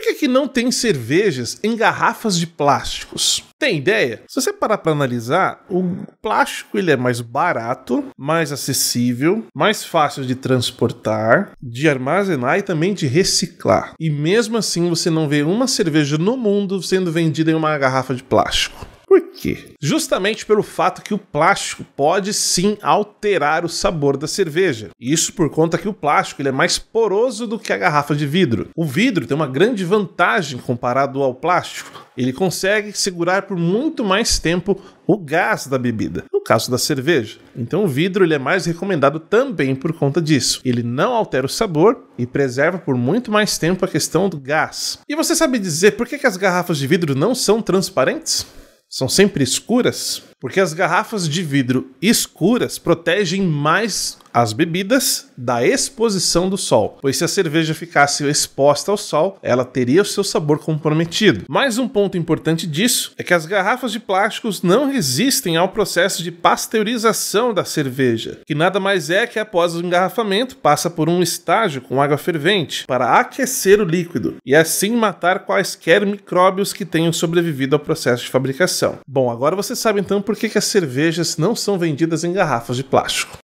Por que, que não tem cervejas em garrafas de plásticos? Tem ideia? Se você parar para analisar, o plástico ele é mais barato, mais acessível, mais fácil de transportar, de armazenar e também de reciclar. E mesmo assim, você não vê uma cerveja no mundo sendo vendida em uma garrafa de plástico quê? Justamente pelo fato que o plástico pode sim alterar o sabor da cerveja. Isso por conta que o plástico ele é mais poroso do que a garrafa de vidro. O vidro tem uma grande vantagem comparado ao plástico. Ele consegue segurar por muito mais tempo o gás da bebida, no caso da cerveja. Então o vidro ele é mais recomendado também por conta disso. Ele não altera o sabor e preserva por muito mais tempo a questão do gás. E você sabe dizer por que, que as garrafas de vidro não são transparentes? são sempre escuras? Porque as garrafas de vidro escuras protegem mais as bebidas da exposição do sol, pois se a cerveja ficasse exposta ao sol, ela teria o seu sabor comprometido. Mais um ponto importante disso é que as garrafas de plásticos não resistem ao processo de pasteurização da cerveja, que nada mais é que após o engarrafamento passa por um estágio com água fervente para aquecer o líquido e assim matar quaisquer micróbios que tenham sobrevivido ao processo de fabricação. Bom, agora você sabe então por que, que as cervejas não são vendidas em garrafas de plástico.